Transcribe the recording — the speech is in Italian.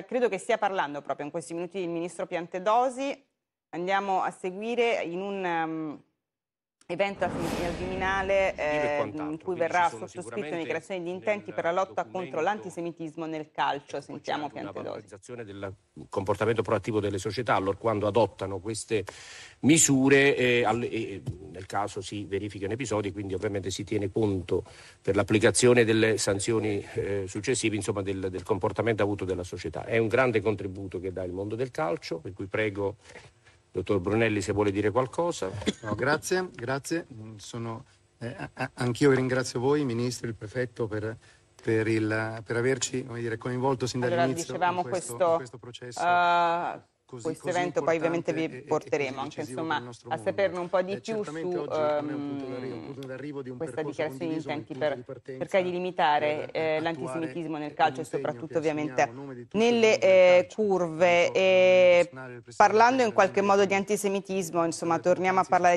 sta, credo che stia parlando proprio in questi minuti il ministro Piantedosi. Andiamo a seguire in un... Um, evento al Viminale eh, in cui verrà sottoscritto dichiarazione di intenti per la lotta contro l'antisemitismo nel calcio. Sentiamo Piantedosi. La valorizzazione del comportamento proattivo delle società allora quando adottano queste misure eh, al, eh, nel caso si verificano episodi, quindi ovviamente si tiene conto per l'applicazione delle sanzioni eh, successive insomma, del, del comportamento avuto della società. È un grande contributo che dà il mondo del calcio, per cui prego Dottor Brunelli, se vuole dire qualcosa. No, grazie, grazie. Sono, eh, anch'io ringrazio voi, Ministro, il Prefetto, per, per, il, per averci dire, coinvolto sin dall'inizio allora, in questo, questo, in questo, processo. Uh questo evento poi ovviamente vi porteremo anche insomma, a saperne un po' di eh, più su ehm, questa dichiarazione di intenti per cercare di limitare eh, l'antisemitismo nel calcio e soprattutto ovviamente nelle eh, curve. E, parlando in qualche modo di antisemitismo, insomma, torniamo a parlare di